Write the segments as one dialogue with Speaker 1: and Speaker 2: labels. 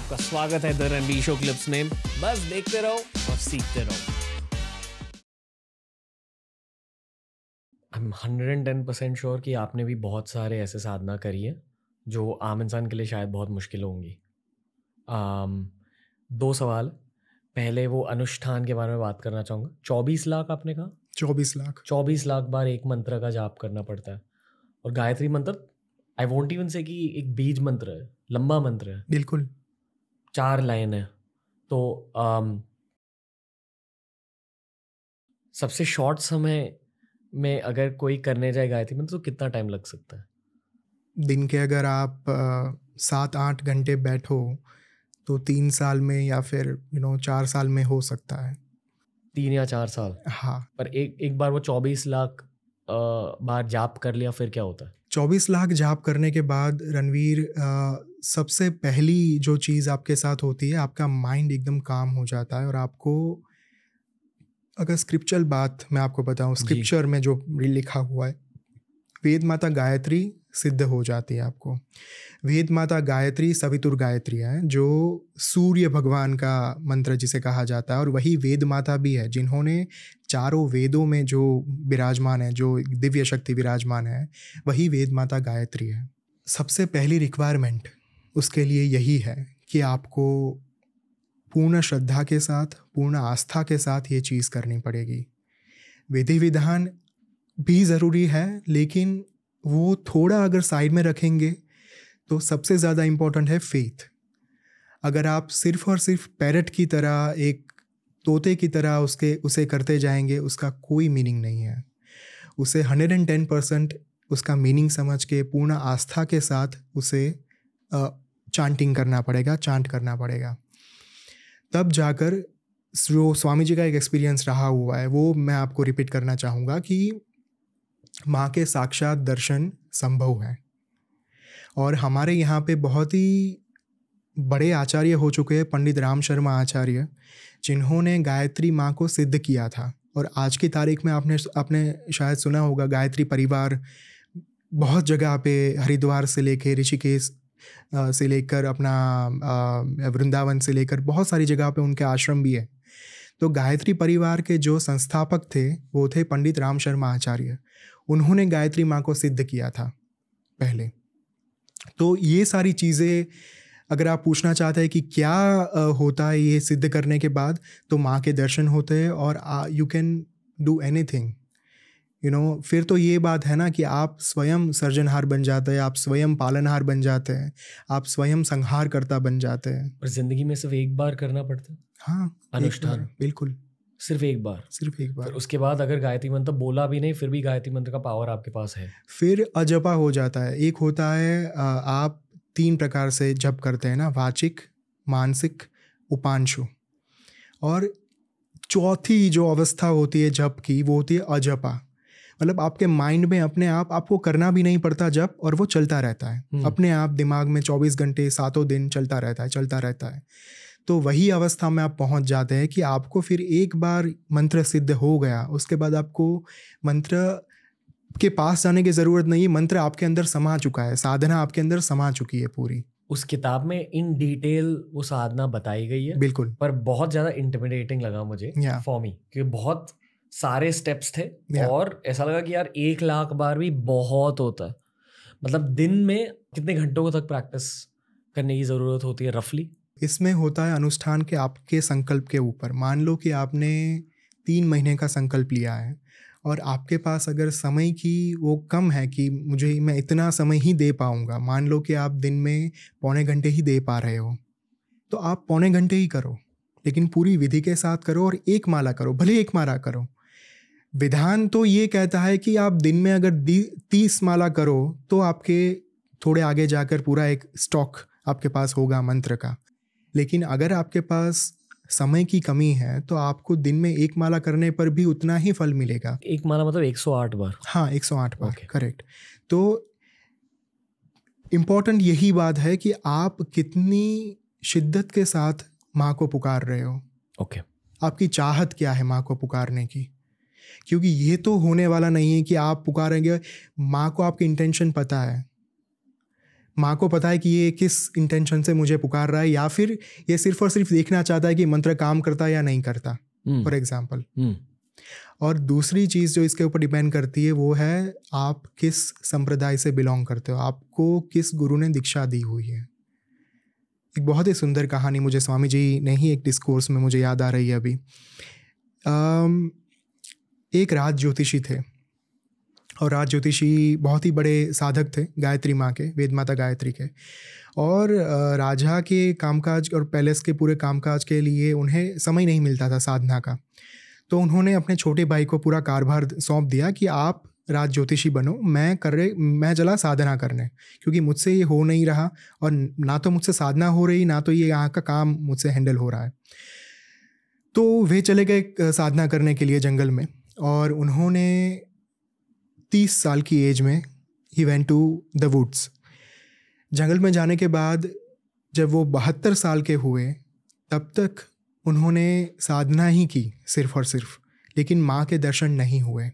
Speaker 1: आपका स्वागत है द रणबीर शो क्लिप्स में बस देखते रहो और सीखते रहो hundred and ten percent sure कि आपने भी बहुत सारे ऐसे साधना करी है जो आम इंसान के लिए शायद बहुत मुश्किल होंगी um, दो सवाल पहले वो अनुष्ठान के बारे में बात करना चाहूँगा चौबीस लाख आपने कहा चौबीस लाख चौबीस लाख बार एक मंत्र का जाप करना पड़ता है और गायत्री मंत्र आई वॉन्ट इवन से कि एक बीज मंत्र है लंबा मंत्र है बिल्कुल चार लाइन है तो आम, सबसे शॉर्ट समय में अगर कोई करने जाए गायत्री में तो कितना टाइम लग सकता है
Speaker 2: दिन के अगर आप सात आठ घंटे बैठो तो तीन साल में या फिर यू नो चार साल में हो सकता है
Speaker 1: तीन या चार साल हाँ पर एक एक बार वो चौबीस लाख बार जाप कर लिया फिर क्या होता है
Speaker 2: चौबीस लाख जाप करने के बाद रणवीर सबसे पहली जो चीज़ आपके साथ होती है आपका माइंड एकदम काम हो जाता है और आपको अगर स्क्रिप्चुअल बात मैं आपको बताऊं स्क्रिप्चर में जो लिखा हुआ है वेद माता गायत्री सिद्ध हो जाती है आपको वेद माता गायत्री सवितुर गायत्री है जो सूर्य भगवान का मंत्र जिसे कहा जाता है और वही वेद माता भी है जिन्होंने चारों वेदों में जो विराजमान है जो दिव्य शक्ति विराजमान है वही वेद माता गायत्री है सबसे पहली रिक्वायरमेंट उसके लिए यही है कि आपको पूर्ण श्रद्धा के साथ पूर्ण आस्था के साथ ये चीज़ करनी पड़ेगी विधि विधान भी ज़रूरी है लेकिन वो थोड़ा अगर साइड में रखेंगे तो सबसे ज़्यादा इम्पॉर्टेंट है फेथ अगर आप सिर्फ और सिर्फ पैरट की तरह एक तोते की तरह उसके उसे करते जाएंगे उसका कोई मीनिंग नहीं है उसे हंड्रेड एंड टेन परसेंट उसका मीनिंग समझ के पूर्ण आस्था के साथ उसे चांटिंग करना पड़ेगा चांट करना पड़ेगा तब जाकर जो स्वामी जी का एक एक्सपीरियंस रहा हुआ है वो मैं आपको रिपीट करना चाहूँगा कि माँ के साक्षात दर्शन संभव है और हमारे यहाँ पे बहुत ही बड़े आचार्य हो चुके हैं पंडित राम शर्मा आचार्य जिन्होंने गायत्री माँ को सिद्ध किया था और आज की तारीख में आपने आपने शायद सुना होगा गायत्री परिवार बहुत जगह पे हरिद्वार से लेके ऋषिकेश से लेकर अपना वृंदावन से लेकर बहुत सारी जगह पे उनके आश्रम भी है तो गायत्री परिवार के जो संस्थापक थे वो थे पंडित राम शर्मा आचार्य उन्होंने गायत्री माँ को सिद्ध किया था पहले तो ये सारी चीज़ें अगर आप पूछना चाहते हैं कि क्या होता है ये सिद्ध करने के बाद तो माँ के दर्शन होते हैं और you can do anything you you know know, फिर तो ये बात है ना कि आप स्वयं सर्जनहार बन जाते हैं आप स्वयं पालनहार बन जाते हैं आप स्वयं संहार करता बन जाते हैं
Speaker 1: पर जिंदगी में सिर्फ एक बार करना पड़ता है हाँ अनुष्ठान बिल्कुल सिर्फ एक बार सिर्फ एक बार उसके बाद अगर गायत्री मंत्र बोला भी नहीं फिर भी गायत्री मंत्र का पावर आपके पास है
Speaker 2: फिर अजपा हो जाता है एक होता है आप तीन प्रकार से जप करते हैं ना वाचिक मानसिक उपांशु और चौथी जो अवस्था होती है जप की वो होती है अजपा मतलब आपके माइंड में अपने आप आपको करना भी नहीं पड़ता जब और वो चलता रहता है हम्म। अपने आप दिमाग में चौबीस घंटे सातों दिन चलता रहता है चलता रहता है तो वही अवस्था में आप पहुंच जाते हैं कि आपको फिर एक बार मंत्र सिद्ध हो गया उसके बाद आपको मंत्र के पास जाने की ज़रूरत नहीं है मंत्र आपके अंदर समा चुका है साधना आपके अंदर समा चुकी है पूरी
Speaker 1: उस किताब में इन डिटेल वो साधना बताई गई है बिल्कुल पर बहुत ज़्यादा इंटरमीडिएटिंग लगा मुझे फॉर मी क्योंकि बहुत सारे स्टेप्स थे और ऐसा लगा कि यार एक लाख बार भी बहुत होता है मतलब दिन में कितने घंटों तक प्रैक्टिस करने की ज़रूरत होती है रफली
Speaker 2: इसमें होता है अनुष्ठान के आपके संकल्प के ऊपर मान लो कि आपने तीन महीने का संकल्प लिया है और आपके पास अगर समय की वो कम है कि मुझे मैं इतना समय ही दे पाऊँगा मान लो कि आप दिन में पौने घंटे ही दे पा रहे हो तो आप पौने घंटे ही करो लेकिन पूरी विधि के साथ करो और एक माला करो भले एक माला करो विधान तो ये कहता है कि आप दिन में अगर तीस माला करो तो आपके थोड़े आगे जाकर पूरा एक स्टॉक आपके पास होगा मंत्र का लेकिन अगर आपके पास समय की कमी है तो आपको दिन में एक माला करने पर भी उतना ही फल मिलेगा एक माला मतलब 108 बार हाँ 108 बार करेक्ट okay. तो इम्पॉर्टेंट यही बात है कि आप कितनी शिद्दत के साथ माँ को पुकार रहे हो ओके okay. आपकी चाहत क्या है माँ को पुकारने की क्योंकि ये तो होने वाला नहीं है कि आप पुकारेंगे माँ को आपकी इंटेंशन पता है माँ को पता है कि ये किस इंटेंशन से मुझे पुकार रहा है या फिर ये सिर्फ और सिर्फ देखना चाहता है कि मंत्र काम करता है या नहीं करता फॉर एग्जाम्पल हम्म। हम्म। और दूसरी चीज़ जो इसके ऊपर डिपेंड करती है वो है आप किस संप्रदाय से बिलोंग करते हो आपको किस गुरु ने दीक्षा दी हुई है एक बहुत ही सुंदर कहानी मुझे स्वामी जी ने ही एक डिस्कोर्स में मुझे याद आ रही है अभी एक राज ज्योतिषी थे और राज ज्योतिषी बहुत ही बड़े साधक थे गायत्री माँ के वेद माता गायत्री के और राजा के कामकाज और पैलेस के पूरे कामकाज के लिए उन्हें समय नहीं मिलता था साधना का तो उन्होंने अपने छोटे भाई को पूरा कारभार सौंप दिया कि आप राज ज्योतिषी बनो मैं कर रहे मैं चला साधना करने क्योंकि मुझसे ये हो नहीं रहा और ना तो मुझसे साधना हो रही ना तो ये यहाँ का काम मुझसे हैंडल हो रहा है तो वे चले गए साधना करने के लिए जंगल में और उन्होंने तीस साल की एज में ही वेंट टू द वुड्स जंगल में जाने के बाद जब वो बहत्तर साल के हुए तब तक उन्होंने साधना ही की सिर्फ और सिर्फ लेकिन माँ के दर्शन नहीं हुए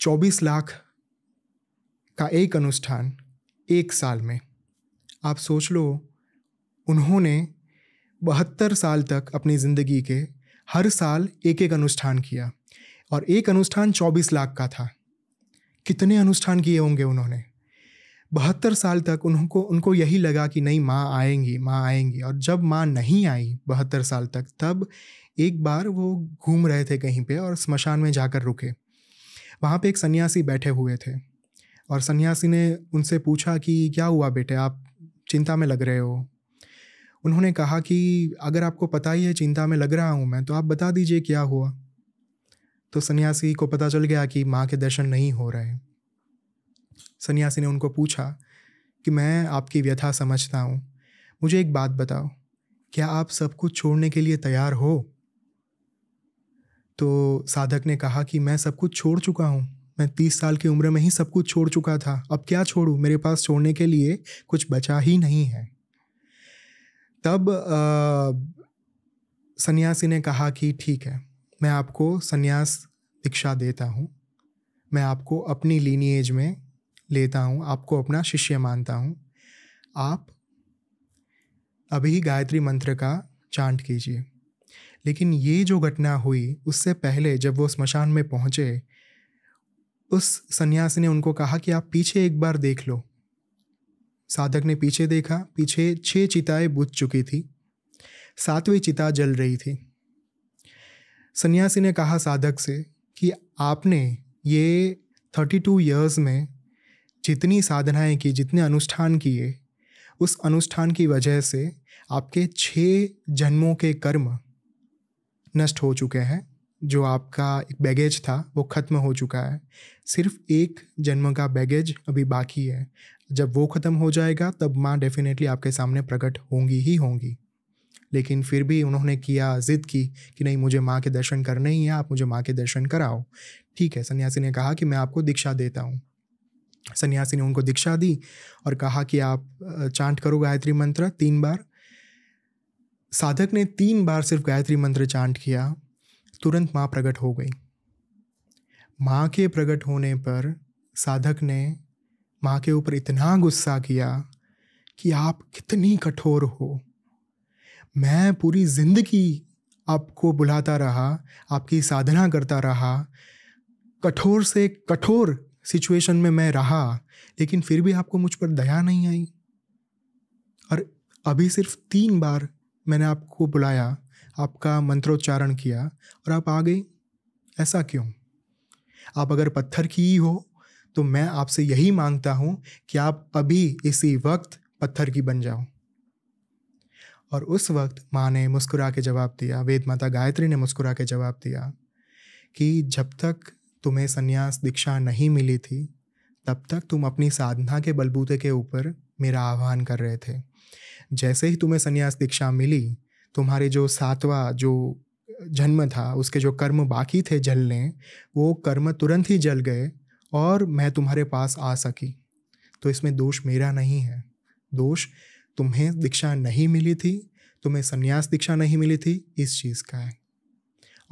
Speaker 2: चौबीस लाख का एक अनुष्ठान एक साल में आप सोच लो उन्होंने बहत्तर साल तक अपनी ज़िंदगी के हर साल एक एक अनुष्ठान किया और एक अनुष्ठान चौबीस लाख का था कितने अनुष्ठान किए होंगे उन्होंने बहत्तर साल तक उनको उनको यही लगा कि नहीं माँ आएंगी माँ आएंगी और जब माँ नहीं आई बहत्तर साल तक तब एक बार वो घूम रहे थे कहीं पे और स्मशान में जाकर रुके वहाँ पे एक सन्यासी बैठे हुए थे और सन्यासी ने उनसे पूछा कि क्या हुआ बेटे आप चिंता में लग रहे हो उन्होंने कहा कि अगर आपको पता ही है चिंता में लग रहा हूँ मैं तो आप बता दीजिए क्या हुआ तो सन्यासी को पता चल गया कि माँ के दर्शन नहीं हो रहे सन्यासी ने उनको पूछा कि मैं आपकी व्यथा समझता हूँ मुझे एक बात बताओ क्या आप सब कुछ छोड़ने के लिए तैयार हो तो साधक ने कहा कि मैं सब कुछ छोड़ चुका हूँ मैं तीस साल की उम्र में ही सब कुछ छोड़ चुका था अब क्या छोड़ू मेरे पास छोड़ने के लिए कुछ बचा ही नहीं है तब सन्यासी ने कहा कि ठीक है मैं आपको संन्यास दीक्षा देता हूँ मैं आपको अपनी लीनिएज में लेता हूँ आपको अपना शिष्य मानता हूँ आप अभी गायत्री मंत्र का चांट कीजिए लेकिन ये जो घटना हुई उससे पहले जब वो स्मशान में पहुँचे उस सन्यासी ने उनको कहा कि आप पीछे एक बार देख लो साधक ने पीछे देखा पीछे छह चिताएं बुझ चुकी थी सातवीं चिता जल रही थी सन्यासी ने कहा साधक से कि आपने ये थर्टी टू ईयर्स में जितनी साधनाएं की जितने अनुष्ठान किए उस अनुष्ठान की वजह से आपके छः जन्मों के कर्म नष्ट हो चुके हैं जो आपका एक बैगेज था वो ख़त्म हो चुका है सिर्फ एक जन्म का बैगेज अभी बाकी है जब वो ख़त्म हो जाएगा तब माँ डेफिनेटली आपके सामने प्रकट होंगी ही होंगी लेकिन फिर भी उन्होंने किया ज़िद की कि नहीं मुझे माँ के दर्शन करने ही हैं आप मुझे माँ के दर्शन कराओ ठीक है सन्यासी ने कहा कि मैं आपको दीक्षा देता हूँ सन्यासी ने उनको दीक्षा दी और कहा कि आप चांट करो गायत्री मंत्र तीन बार साधक ने तीन बार सिर्फ गायत्री मंत्र चांट किया तुरंत माँ प्रकट हो गई माँ के प्रकट होने पर साधक ने माँ के ऊपर इतना गुस्सा किया कि आप कितनी कठोर हो मैं पूरी ज़िंदगी आपको बुलाता रहा आपकी साधना करता रहा कठोर से कठोर सिचुएशन में मैं रहा लेकिन फिर भी आपको मुझ पर दया नहीं आई और अभी सिर्फ तीन बार मैंने आपको बुलाया आपका मंत्रोच्चारण किया और आप आ गए ऐसा क्यों आप अगर पत्थर की ही हो तो मैं आपसे यही मांगता हूँ कि आप अभी इसी वक्त पत्थर की बन जाओ और उस वक्त माँ ने मुस्कुरा के जवाब दिया वेद माता गायत्री ने मुस्कुरा के जवाब दिया कि जब तक तुम्हें संन्यास दीक्षा नहीं मिली थी तब तक तुम अपनी साधना के बलबूते के ऊपर मेरा आह्वान कर रहे थे जैसे ही तुम्हें संन्यास दीक्षा मिली तुम्हारे जो सातवा जो जन्म था उसके जो कर्म बाकी थे जलने वो कर्म तुरंत ही जल गए और मैं तुम्हारे पास आ सकी तो इसमें दोष मेरा नहीं है दोष तुम्हें दीक्षा नहीं मिली थी तुम्हें संन्यास दीक्षा नहीं मिली थी इस चीज़ का है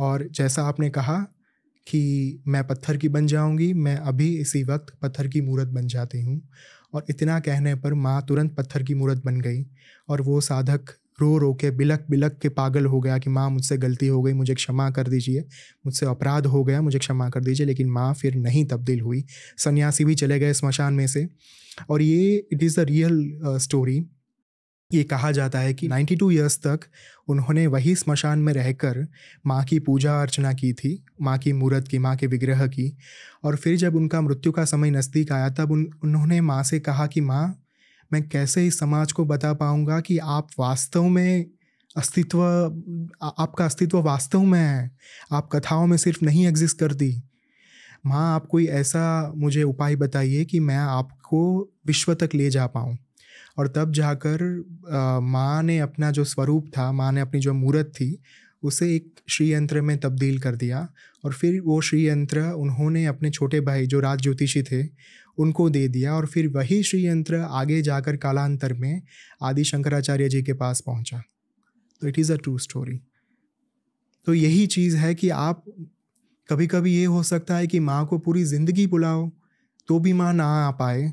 Speaker 2: और जैसा आपने कहा कि मैं पत्थर की बन जाऊंगी मैं अभी इसी वक्त पत्थर की मूर्त बन जाती हूँ और इतना कहने पर माँ तुरंत पत्थर की मूर्त बन गई और वो साधक रो रो के बिलक बिलक के पागल हो गया कि माँ मुझसे गलती हो गई मुझे क्षमा कर दीजिए मुझसे अपराध हो गया मुझे क्षमा कर दीजिए लेकिन माँ फिर नहीं तब्दील हुई सन्यासी भी चले गए स्मशान में से और ये it is the real story ये कहा जाता है कि 92 टू ईयर्स तक उन्होंने वही स्मशान में रहकर माँ की पूजा अर्चना की थी माँ की मूर्त की माँ के विग्रह की और फिर जब उनका मृत्यु का समय नज़दीक आया तब उन उन्होंने माँ से कहा कि माँ मैं कैसे इस समाज को बता पाऊँगा कि आप वास्तव में अस्तित्व आपका अस्तित्व वास्तव में है आप कथाओं में सिर्फ नहीं एग्जिस्ट करती माँ आप कोई ऐसा मुझे उपाय बताइए कि मैं आपको विश्व तक ले जा पाऊँ और तब जाकर माँ ने अपना जो स्वरूप था माँ ने अपनी जो मूर्त थी उसे एक श्रीयंत्र में तब्दील कर दिया और फिर वो श्रीयंत्र उन्होंने अपने छोटे भाई जो राज ज्योतिषी थे उनको दे दिया और फिर वही श्रीयंत्र आगे जाकर कालांतर में आदि शंकराचार्य जी के पास पहुंचा तो it is a true story तो यही चीज़ है कि आप कभी कभी ये हो सकता है कि माँ को पूरी ज़िंदगी बुलाओ तो भी माँ ना आ पाए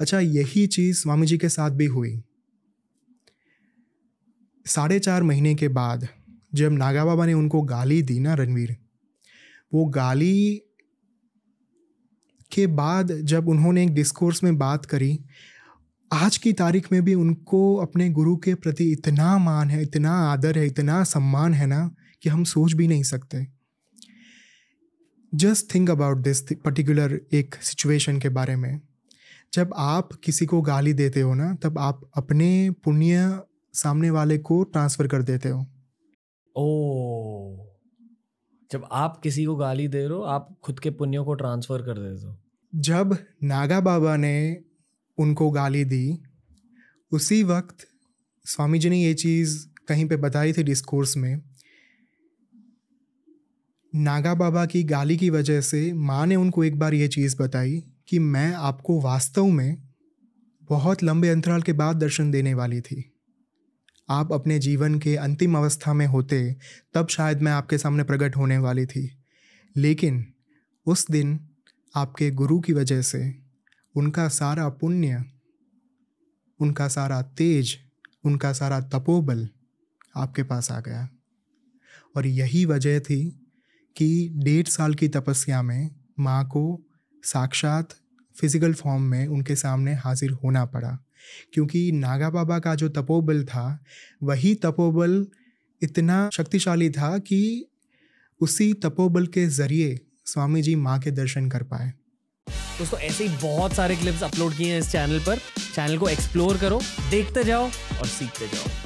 Speaker 2: अच्छा यही चीज़ स्वामी जी के साथ भी हुई साढ़े चार महीने के बाद जब नागा बाबा ने उनको गाली दी ना रणवीर वो गाली के बाद जब उन्होंने एक डिस्कोर्स में बात करी आज की तारीख में भी उनको अपने गुरु के प्रति इतना मान है इतना आदर है इतना सम्मान है ना कि हम सोच भी नहीं सकते just think about this particular एक सिचुएशन के बारे में जब आप किसी को गाली देते हो ना तब आप अपने पुण्य सामने वाले को ट्रांसफर कर देते हो
Speaker 1: ओ जब आप किसी को गाली दे रहे हो आप खुद के पुण्यों को ट्रांसफर कर देते हो
Speaker 2: जब नागा बाबा ने उनको गाली दी उसी वक्त स्वामी जी ने ये चीज़ कहीं पे बताई थी डिस्कोर्स में नागा बाबा की गाली की वजह से माँ ने उनको एक बार ये चीज़ बताई कि मैं आपको वास्तव में बहुत लंबे अंतराल के बाद दर्शन देने वाली थी आप अपने जीवन के अंतिम अवस्था में होते तब शायद मैं आपके सामने प्रकट होने वाली थी लेकिन उस दिन आपके गुरु की वजह से उनका सारा पुण्य उनका सारा तेज उनका सारा तपोबल आपके पास आ गया और यही वजह थी कि डेढ़ साल की तपस्या में माँ को साक्षात फिजिकल फॉर्म में उनके सामने हाजिर होना पड़ा क्योंकि नागा बाबा का जो तपोबल था वही तपोबल इतना शक्तिशाली था कि उसी तपोबल के ज़रिए स्वामी जी माँ के दर्शन कर पाए
Speaker 1: दोस्तों ऐसे ही बहुत सारे क्लिप्स अपलोड किए हैं इस चैनल पर चैनल को एक्सप्लोर करो देखते जाओ और सीखते जाओ